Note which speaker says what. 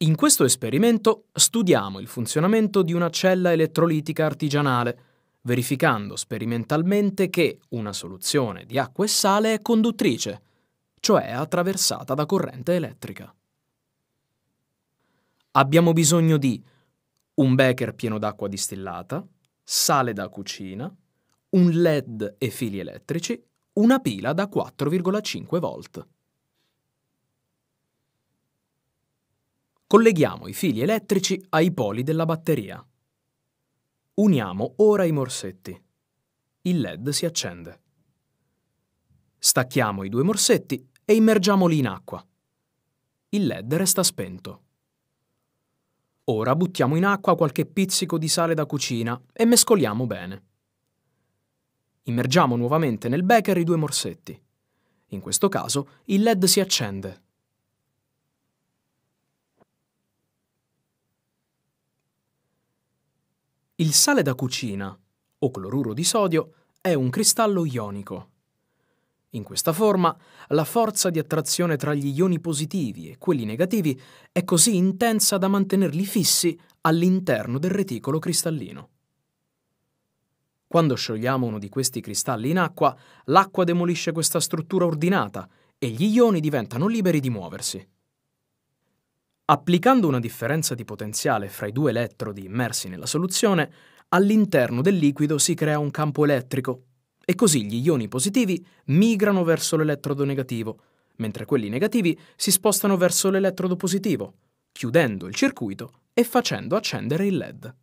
Speaker 1: In questo esperimento studiamo il funzionamento di una cella elettrolitica artigianale, verificando sperimentalmente che una soluzione di acqua e sale è conduttrice, cioè attraversata da corrente elettrica. Abbiamo bisogno di un becker pieno d'acqua distillata, sale da cucina, un LED e fili elettrici, una pila da 4,5 volt. Colleghiamo i fili elettrici ai poli della batteria. Uniamo ora i morsetti. Il LED si accende. Stacchiamo i due morsetti e immergiamoli in acqua. Il LED resta spento. Ora buttiamo in acqua qualche pizzico di sale da cucina e mescoliamo bene. Immergiamo nuovamente nel becker i due morsetti. In questo caso il LED si accende. Il sale da cucina, o cloruro di sodio, è un cristallo ionico. In questa forma, la forza di attrazione tra gli ioni positivi e quelli negativi è così intensa da mantenerli fissi all'interno del reticolo cristallino. Quando sciogliamo uno di questi cristalli in acqua, l'acqua demolisce questa struttura ordinata e gli ioni diventano liberi di muoversi applicando una differenza di potenziale fra i due elettrodi immersi nella soluzione, all'interno del liquido si crea un campo elettrico e così gli ioni positivi migrano verso l'elettrodo negativo, mentre quelli negativi si spostano verso l'elettrodo positivo, chiudendo il circuito e facendo accendere il LED.